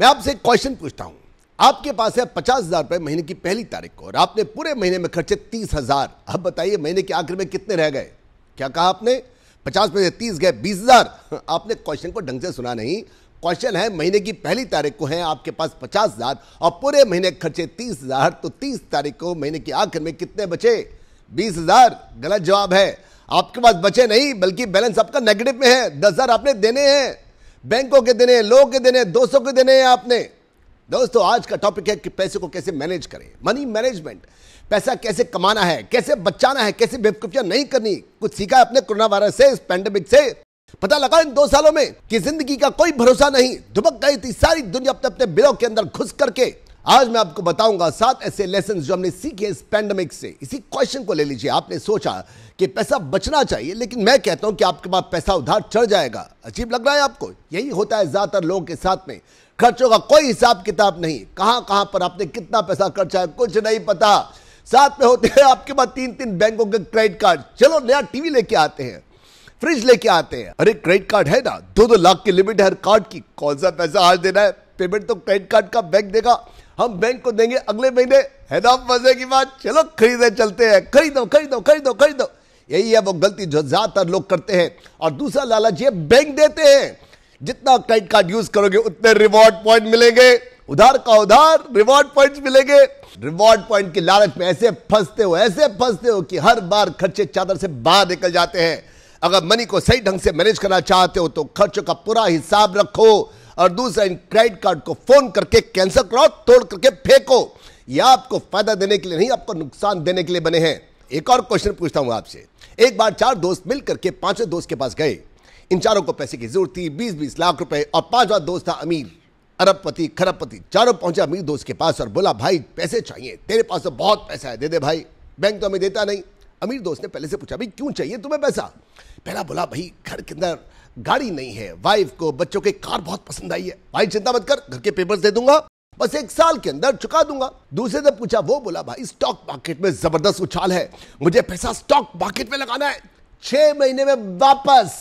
मैं आपसे एक क्वेश्चन पूछता हूं आपके पास है पचास हजार रुपए महीने की पहली तारीख को और आपने पूरे महीने में खर्चे तीस हजार अब बताइए महीने के आखिर में कितने रह गए क्या कहा आपने पचास में से तीस गए बीस हजार आपने क्वेश्चन को ढंग से सुना नहीं क्वेश्चन है महीने की पहली तारीख को है आपके पास पचास हजार और पूरे महीने खर्चे तीस हजार तो तीस तारीख को महीने के आखिर में कितने बचे बीस हजार गलत जवाब है आपके पास बचे नहीं बल्कि बैलेंस आपका नेगेटिव में है दस हजार आपने देने हैं बैंकों के देने लोगों के देने दोस्तों के देने आपने दोस्तों आज का टॉपिक है कि पैसे को कैसे मैनेज करें मनी मैनेजमेंट पैसा कैसे कमाना है कैसे बचाना है कैसे बेवकूफियां नहीं करनी कुछ सीखा अपने कोरोना वायरस से इस पैंडेमिक से पता लगा इन दो सालों में कि जिंदगी का कोई भरोसा नहीं दुबक गई थी सारी दुनिया अपने अपने बिलों के अंदर घुस करके आज मैं आपको बताऊंगा सात ऐसे लेसन जो हमने सीखे इस पैंडमिक से इसी क्वेश्चन को ले लीजिए आपने सोचा कि पैसा बचना चाहिए लेकिन मैं कहता हूं कि आपके पास पैसा उधार चढ़ जाएगा अजीब लग रहा है आपको यही होता है ज़्यादातर लोगों के साथ में खर्चों का कोई हिसाब किताब नहीं कहां कहां पर आपने कितना पैसा खर्चा है कुछ नहीं पता साथ में होते हैं आपके पास तीन तीन बैंकों के क्रेडिट कार्ड चलो नया टीवी लेके आते हैं फ्रिज लेके आते हैं अरे क्रेडिट कार्ड है ना दो दो लाख की लिमिट है हर कार्ड की कौन सा पैसा आज देना है पेमेंट तो क्रेडिट कार्ड का बैंक देगा हम बैंक को देंगे अगले महीने है ना मजे की बात चलो खरीदे चलते हैं खरीदो खरीदो खरीदो खरीदो यही है वो गलती जो ज्यादातर लोग करते हैं और दूसरा लालच ये बैंक देते हैं जितना क्रेडिट कार्ड यूज करोगे उतने रिवॉर्ड पॉइंट मिलेंगे उधार का उधार रिवॉर्ड पॉइंट मिलेंगे रिवॉर्ड पॉइंट की लालच में ऐसे फंसते हो ऐसे फंसते हो कि हर बार खर्चे चादर से बाहर निकल जाते हैं अगर मनी को सही ढंग से मैनेज करना चाहते हो तो खर्चों का पूरा हिसाब रखो और दूसरा इन क्रेडिट कार्ड को फोन करके कैंसिल कराओ तोड़ करके फेंको यह आपको फायदा देने के लिए नहीं आपको नुकसान देने के लिए बने हैं एक और क्वेश्चन पूछता हूं आपसे एक बार चार दोस्त मिल करके पांचों दोस्त के पास गए इन चारों को पैसे की जरूरत थी बीस बीस लाख रुपए और पांचवा दोस्त था अमीर अरबपति खरबपति चारों पहुंचे अमीर दोस्त के पास और बोला भाई पैसे चाहिए तेरे पास तो बहुत पैसा है दे दे भाई बैंक तो हमें देता नहीं अमीर दोस्त ने पहले से पूछा भाई क्यों चाहिए तुम्हें पैसा पहला बोला भाई घर के अंदर गाड़ी नहीं है वाइफ को बच्चों के कार बहुत पसंद आई है भाई चिंता मत कर घर के पेपर्स दे दूंगा बस एक साल के अंदर चुका दूंगा दूसरे से पूछा वो बोला भाई स्टॉक मार्केट में जबरदस्त उछाल है मुझे पैसा स्टॉक मार्केट में लगाना है छह महीने में वापस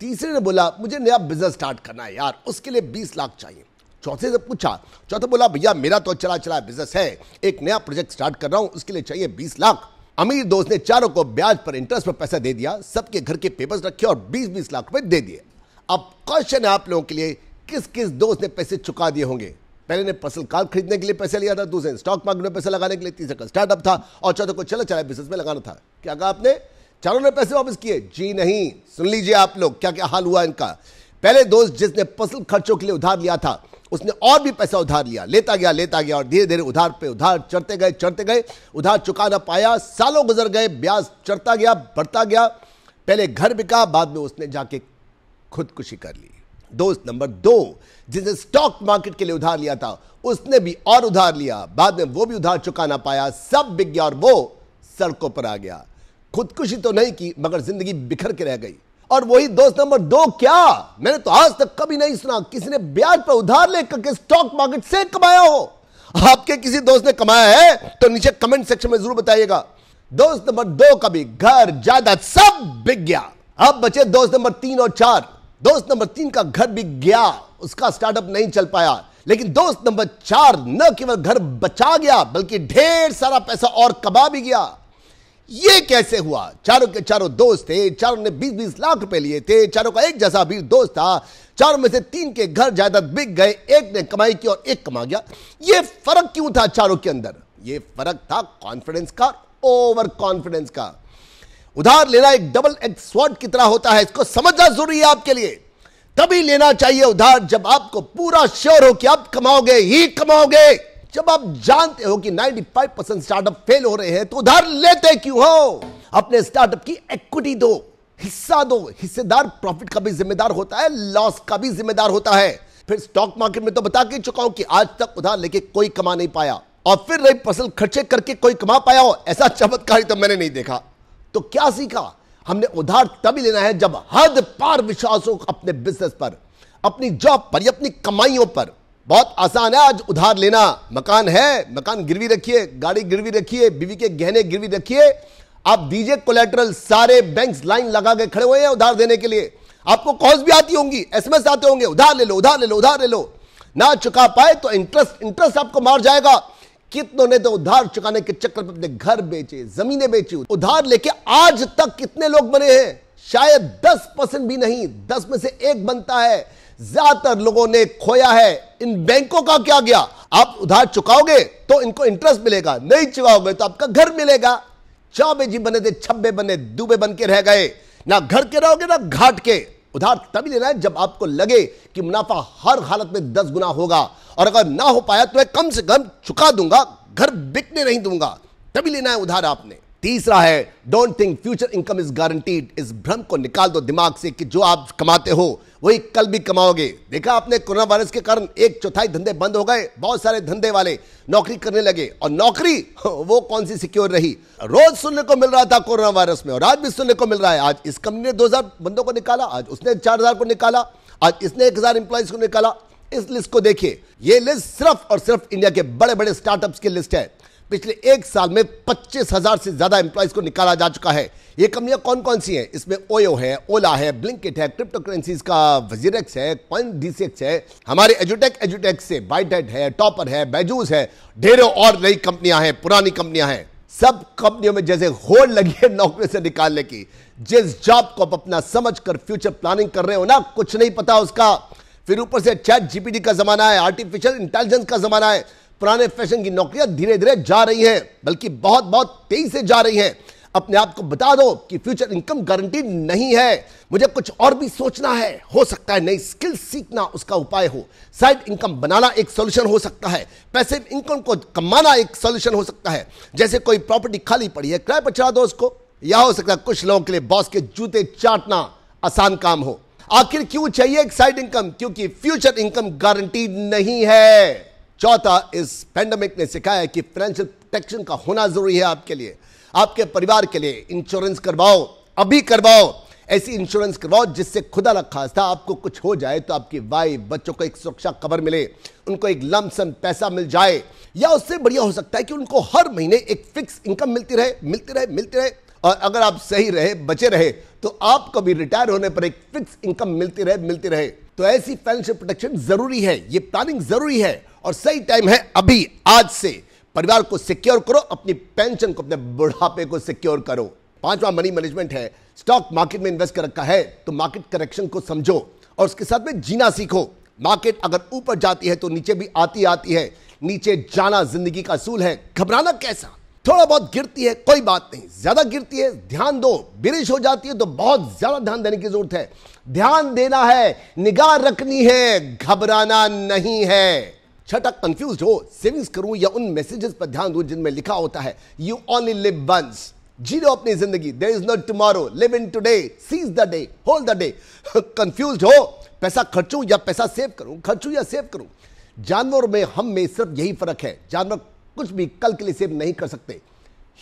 तीसरे ने बोला मुझे नया बिजनेस स्टार्ट करना है यार उसके लिए बीस लाख चाहिए चौथे से पूछा चौथा बोला भैया मेरा तो चला चला बिजनेस है एक नया प्रोजेक्ट स्टार्ट कर रहा हूं उसके लिए चाहिए बीस लाख अमीर दोस्त ने चारों को ब्याज पर इंटरेस्ट पर पैसा दे दिया सबके घर के पेपर्स रखे और 20-20 लाख रुपए दे दिए अब क्वेश्चन है आप लोगों के लिए किस किस दोस्त ने पैसे चुका दिए होंगे पहले ने पर्सनल कार खरीदने के लिए पैसा लिया था दूसरे ने स्टॉक मार्केट में पैसा लगाने के लिए तीसरे का स्टार्टअप था और चौथे को चला चला बिजनेस में लगाना था क्या कहा आपने चारों ने पैसे वापस किए जी नहीं सुन लीजिए आप लोग क्या क्या हाल हुआ इनका पहले दोस्त जिसने पर्सनल खर्चों के लिए उधार लिया था उसने और भी पैसा उधार लिया लेता गया लेता गया और धीरे धीरे उधार पे उधार चढ़ते गए चढ़ते गए उधार चुका ना पाया सालों गुजर गए ब्याज चढ़ता गया बढ़ता गया पहले घर बिका बाद में उसने जाके खुदकुशी कर ली दोस्त नंबर दो जिसने स्टॉक मार्केट के लिए उधार लिया था उसने भी और उधार लिया बाद में वो भी उधार चुका ना पाया सब बिक गया और वो सड़कों पर आ गया खुदकुशी तो नहीं की मगर जिंदगी बिखर के रह गई और वही दोस्त नंबर दो क्या मैंने तो आज तक कभी नहीं सुना किसी ने ब्याज पर उधार लेकर के स्टॉक मार्केट से कमाया हो आपके किसी दोस्त ने कमाया है तो नीचे कमेंट सेक्शन में जरूर बताइएगा दोस्त नंबर दो का भी घर ज्यादा सब बिक गया अब बचे दोस्त नंबर तीन और चार दोस्त नंबर तीन का घर बिक गया उसका स्टार्टअप नहीं चल पाया लेकिन दोस्त नंबर चार न केवल घर बचा गया बल्कि ढेर सारा पैसा और कमा भी गया ये कैसे हुआ चारों के चारों दोस्त थे चारों ने 20-20 लाख रुपए लिए थे चारों का एक जैसा भी दोस्त था चारों में से तीन के घर जायदाद बिक गए एक ने कमाई की और एक कमा गया ये फर्क क्यों था चारों के अंदर ये फर्क था कॉन्फिडेंस का ओवर कॉन्फिडेंस का उधार लेना एक डबल एक्सपॉर्ट की तरह होता है इसको समझना जरूरी है आपके लिए तभी लेना चाहिए उधार जब आपको पूरा श्योर हो कि आप कमाओगे ही कमाओगे जब आप जानते हो कि 95 परसेंट स्टार्टअप फेल हो रहे हैं तो उधार लेते क्यों हो अपने स्टार्टअप की इक्विटी दो हिस्सा दो हिस्सेदार प्रॉफिट का भी जिम्मेदार होता है लॉस का भी जिम्मेदार होता है फिर स्टॉक मार्केट में तो बता के चुका हूं कि आज तक उधार लेके कोई कमा नहीं पाया और फिर रही फसल खर्चे करके कोई कमा पाया हो ऐसा चमत्कार तो मैंने नहीं देखा तो क्या सीखा हमने उधार तभी लेना है जब हद पार विश्वास हो अपने बिजनेस पर अपनी जॉब पर या अपनी कमाइयों पर बहुत आसान है आज उधार लेना मकान है मकान गिरवी रखिए गाड़ी गिरवी रखिए बीवी के गहने गिरवी रखिए आप दीजिए कोलेट्रल सारे बैंक लाइन लगा के खड़े हुए हैं उधार देने के लिए आपको कॉल्स भी आती होंगी एसएमएस आते होंगे उधार ले लो उधार ले लो उधार ले लो ना चुका पाए तो इंटरेस्ट इंटरेस्ट आपको मार जाएगा कितनों ने तो उधार चुकाने के चक्कर पर अपने घर बेचे जमीनें बेची उधार लेके आज तक कितने लोग बने हैं शायद दस परसेंट भी नहीं दस में से एक बनता है ज्यादातर लोगों ने खोया है इन बैंकों का क्या गया आप उधार चुकाओगे तो इनको इंटरेस्ट मिलेगा नहीं चुकाओगे तो आपका घर मिलेगा चौबे जी बने थे छब्बे बने दुबे बन के रह गए ना घर के रहोगे ना घाट के उधार तभी लेना है जब आपको लगे कि मुनाफा हर हालत में दस गुना होगा और अगर ना हो पाया तो मैं कम से कम चुका दूंगा घर बिकने नहीं दूंगा तभी लेना है उधार आपने तीसरा है don't think future income is guaranteed इस भ्रम को निकाल दो दिमाग से कि जो आप कमाते हो वही कल भी कमाओगे देखा आपने कोरोना वायरस के कारण एक चौथाई धंधे बंद हो गए बहुत सारे धंधे वाले नौकरी करने लगे और नौकरी वो कौन सी सिक्योर रही रोज सुनने को मिल रहा था कोरोना वायरस में और आज भी सुनने को मिल रहा है आज इस कंपनी ने दो बंदों को निकाला आज उसने चार को निकाला आज इसने एक एम्प्लॉयज को निकाला इस लिस्ट को देखिए यह लिस्ट सिर्फ और सिर्फ इंडिया के बड़े बड़े स्टार्टअप्स की लिस्ट है पिछले एक साल में पच्चीस हजार से ज्यादा एम्प्लॉयज को निकाला जा चुका है ये कंपनियां कौन कौन सी हैं इसमें ओयो है ओला है ब्लिंकिट है क्रिप्टो करेंसीज का वजीरेक्स है कॉइन डीसेक्स है हमारे एजुटेक एजुटेक से बाइटेट है टॉपर है बैजूस है ढेरों और नई कंपनियां हैं पुरानी कंपनियां हैं सब कंपनियों में जैसे होड़ लगी है नौकरी से निकालने की जिस जॉब को आप अपना समझ कर फ्यूचर प्लानिंग कर रहे हो ना कुछ नहीं पता उसका फिर ऊपर से चैट जीपीडी का जमाना है आर्टिफिशियल इंटेलिजेंस का जमाना है पुराने फैशन की नौकरियां धीरे धीरे जा रही हैं बल्कि बहुत बहुत तेजी से जा रही हैं अपने आप को बता दो कि फ्यूचर इनकम गारंटी नहीं है मुझे कुछ और भी सोचना है हो सकता है नई स्किल सीखना उसका उपाय हो साइड इनकम बनाना एक सॉल्यूशन हो सकता है पैसे इनकम को कमाना एक सॉल्यूशन हो सकता है जैसे कोई प्रॉपर्टी खाली पड़ी है किराए पर चढ़ा दो उसको या हो सकता है कुछ लोगों के लिए बॉस के जूते चाटना आसान काम हो आखिर क्यों चाहिए एक साइड इनकम क्योंकि फ्यूचर इनकम गारंटी नहीं है चौथा इस पेंडेमिक ने सिखाया कि फाइनेंशियल प्रोटेक्शन का होना जरूरी है आपके लिए आपके परिवार के लिए इंश्योरेंस करवाओ अभी करवाओ ऐसी इंश्योरेंस करवाओ जिससे खुदा ना खासा आपको कुछ हो जाए तो आपकी वाइफ बच्चों को एक सुरक्षा कवर मिले उनको एक लमसम पैसा मिल जाए या उससे बढ़िया हो सकता है कि उनको हर महीने एक फिक्स इनकम मिलती रहे मिलती रहे मिलती रहे और अगर आप सही रहे बचे रहे तो आपको भी रिटायर होने पर एक फिक्स इनकम मिलती रहे मिलती रहे तो ऐसी फाइनेंशियल प्रोटेक्शन जरूरी है ये प्लानिंग जरूरी है और सही टाइम है अभी आज से परिवार को सिक्योर करो अपनी पेंशन को अपने बुढ़ापे को सिक्योर करो पांचवा मनी मैनेजमेंट है स्टॉक मार्केट में इन्वेस्ट कर रखा है तो मार्केट करेक्शन को समझो और उसके साथ में जीना सीखो मार्केट अगर ऊपर जाती है तो नीचे भी आती आती है नीचे जाना जिंदगी का असूल है घबराना कैसा थोड़ा बहुत गिरती है कोई बात नहीं ज्यादा गिरती है ध्यान दो बिरिश हो जाती है तो बहुत ज्यादा ध्यान देने की जरूरत है ध्यान देना है निगाह रखनी है घबराना नहीं है छटक कंफ्यूज हो सेविंग्स करूं या उन मैसेजेस पर ध्यान दूं जिनमें लिखा होता है यू ओनली लिव वंस जी लो अपनी जिंदगी there is not tomorrow live in today seize the day hold the day confuse हो पैसा खर्चूं या पैसा सेव करूं खर्चूं या सेव करूं जानवर में हम में सिर्फ यही फर्क है जानवर कुछ भी कल के लिए सेव नहीं कर सकते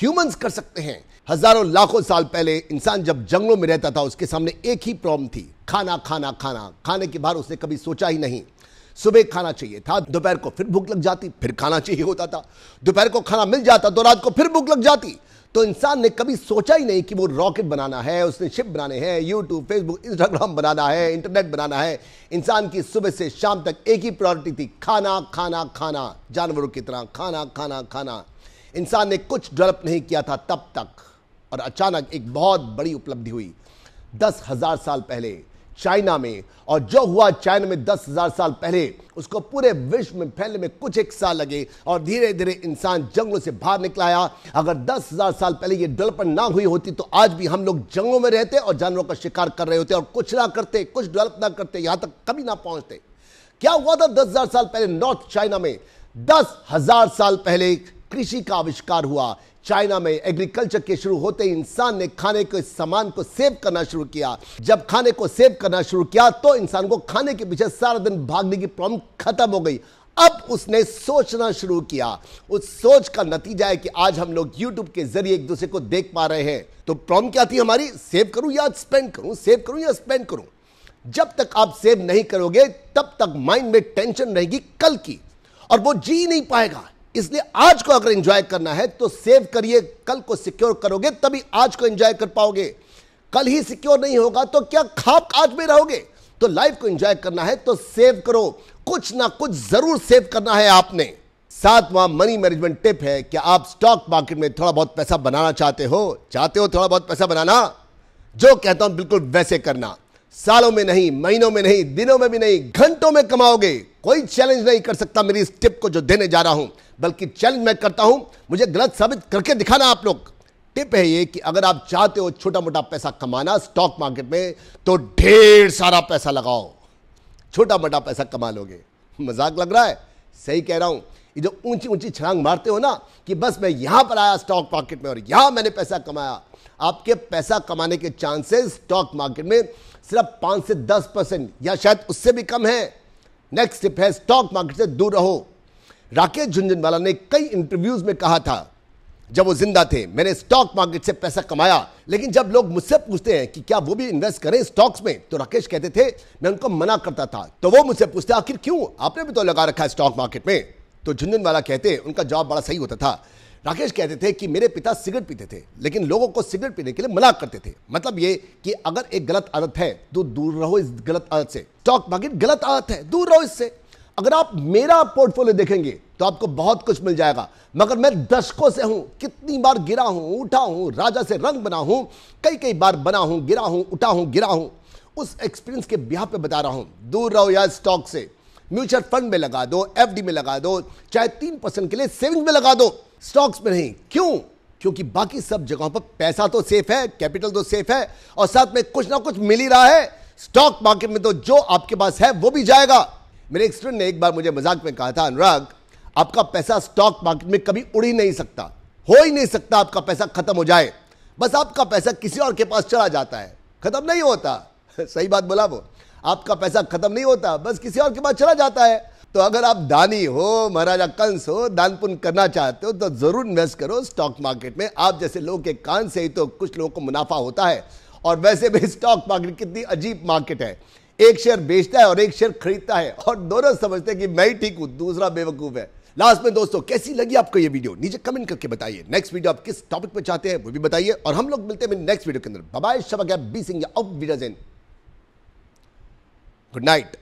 ह्यूमंस कर सकते हैं हजारों लाखों साल पहले इंसान जब जंगलों में रहता था उसके सामने एक ही प्रॉब्लम थी खाना खाना खाना खाने के बाहर उसने कभी सोचा ही नहीं सुबह खाना चाहिए था दोपहर को फिर भूख लग जाती फिर खाना चाहिए होता था दोपहर को खाना मिल जाता तो रात को फिर भूख लग जाती तो इंसान ने कभी सोचा ही नहीं कि वो रॉकेट बनाना है उसने शिप बनाने हैं यूट्यूब फेसबुक इंस्टाग्राम बनाना है इंटरनेट बनाना है इंसान की सुबह से शाम तक एक ही प्रायोरिटी थी खाना खाना खाना जानवरों की तरह खाना खाना खाना इंसान ने कुछ डेवलप नहीं किया था तब तक और अचानक एक बहुत बड़ी उपलब्धि हुई दस हजार साल पहले चाइना में और जो हुआ चाइना में दस हजार साल पहले उसको पूरे विश्व में फैलने में कुछ एक साल लगे और धीरे धीरे इंसान जंगलों से बाहर निकलाया अगर दस हजार साल पहले ये डेवलपमेंट ना हुई होती तो आज भी हम लोग जंगलों में रहते और जानवरों का शिकार कर रहे होते और कुछ ना करते कुछ डेवलप ना करते यहां तक कभी ना पहुंचते क्या हुआ था दस हजार साल पहले नॉर्थ चाइना में दस हजार साल पहले कृषि का आविष्कार हुआ चाइना में एग्रीकल्चर के शुरू होते इंसान ने खाने के सामान को सेव करना शुरू किया जब खाने को सेव करना शुरू किया तो इंसान को खाने के पीछे सारा दिन भागने की प्रॉब्लम खत्म हो गई अब उसने सोचना शुरू किया उस सोच का नतीजा है कि आज हम लोग YouTube के जरिए एक दूसरे को देख पा रहे हैं तो प्रॉब्लम क्या थी हमारी सेव करूं या स्पेंड करूं सेव करूं या स्पेंड करूं जब तक आप सेव नहीं करोगे तब तक माइंड में टेंशन रहेगी कल की और वो जी नहीं पाएगा इसलिए आज को अगर एंजॉय करना है तो सेव करिए कल को सिक्योर करोगे तभी आज को एंजॉय कर पाओगे कल ही सिक्योर नहीं होगा तो क्या खाप आज में रहोगे तो लाइफ को एंजॉय करना है तो सेव करो कुछ ना कुछ जरूर सेव करना है आपने सातवां मनी मैनेजमेंट टिप है कि आप स्टॉक मार्केट में थोड़ा बहुत पैसा बनाना चाहते हो चाहते हो थोड़ा बहुत पैसा बनाना जो कहता हूं बिल्कुल वैसे करना सालों में नहीं महीनों में नहीं दिनों में भी नहीं घंटों में कमाओगे कोई चैलेंज नहीं कर सकता मेरी इस टिप को जो देने जा रहा हूं बल्कि चैलेंज मैं करता हूं मुझे गलत साबित करके दिखाना आप लोग टिप है ये कि अगर आप चाहते हो छोटा मोटा पैसा कमाना स्टॉक मार्केट में तो ढेर सारा पैसा लगाओ छोटा मोटा पैसा कमा लोगे मजाक लग रहा है सही कह रहा हूं ये जो ऊंची ऊंची छलांग मारते हो ना कि बस मैं यहां पर आया स्टॉक मार्केट में और यहां मैंने पैसा कमाया आपके पैसा कमाने के चांसेस स्टॉक मार्केट में सिर्फ पांच से दस परसेंट या शायद उससे भी कम है नेक्स्ट स्टेप है स्टॉक मार्केट से दूर रहो राकेश झुंझुनवाला ने कई इंटरव्यूज में कहा था जब वो जिंदा थे मैंने स्टॉक मार्केट से पैसा कमाया लेकिन जब लोग मुझसे पूछते हैं कि क्या वो भी इन्वेस्ट करें स्टॉक्स में तो राकेश कहते थे मैं उनको मना करता था तो वो मुझसे पूछते आखिर क्यों आपने भी तो लगा रखा है स्टॉक मार्केट में तो झुंझुनवाला कहते उनका जवाब बड़ा सही होता था राकेश कहते थे कि मेरे पिता सिगरेट पीते थे लेकिन लोगों को सिगरेट पीने के लिए मना करते थे मतलब ये कि अगर एक गलत आदत है तो दूर रहो इस गलत आदत से स्टॉक मार्केट गलत आदत है दूर रहो इससे अगर आप मेरा पोर्टफोलियो देखेंगे तो आपको बहुत कुछ मिल जाएगा मगर मैं दशकों से हूं कितनी बार गिरा हूं उठा हूं राजा से रंग बना हूं कई कई बार बना हूं गिरा हूं उठा हूं गिरा हूं उस एक्सपीरियंस के ब्याह पे बता रहा हूं दूर रहो यार स्टॉक से म्यूचुअल फंड में लगा दो एफडी में लगा दो चाहे तीन परसेंट के लिए सेविंग में लगा दो स्टॉक्स में नहीं क्यों क्योंकि बाकी सब जगहों पर पैसा तो सेफ है कैपिटल तो सेफ है और साथ में कुछ ना कुछ मिल ही रहा है स्टॉक मार्केट में तो जो आपके पास है वो भी जाएगा मेरे एक स्टूडेंट ने एक बार मुझे मजाक में कहा था अनुराग आपका पैसा स्टॉक मार्केट में कभी उड़ ही नहीं सकता हो ही नहीं सकता आपका पैसा खत्म हो जाए बस आपका पैसा किसी और के पास चला जाता है खत्म नहीं होता सही बात बोला वो आपका पैसा खत्म नहीं होता बस किसी और के पास चला जाता है तो अगर आप दानी हो महाराजा कंस हो दान पुण्य करना चाहते हो तो ज़रूर इन्वेस्ट करो स्टॉक मार्केट में आप जैसे लोगों के कान से ही तो कुछ लोगों को मुनाफा होता है और वैसे भी स्टॉक मार्केट कितनी अजीब मार्केट है एक शेयर बेचता है और एक शेयर खरीदता है और दोनों समझते हैं कि मैं ही ठीक हूं दूसरा बेवकूफ़ है लास्ट में दोस्तों कैसी लगी आपको ये वीडियो नीचे कमेंट करके बताइए नेक्स्ट वीडियो आप किस टॉपिक पर चाहते हैं वो भी बताइए और हम लोग मिलते हैं नेक्स्ट वीडियो के अंदर बाय शबक बी सिंह गुड नाइट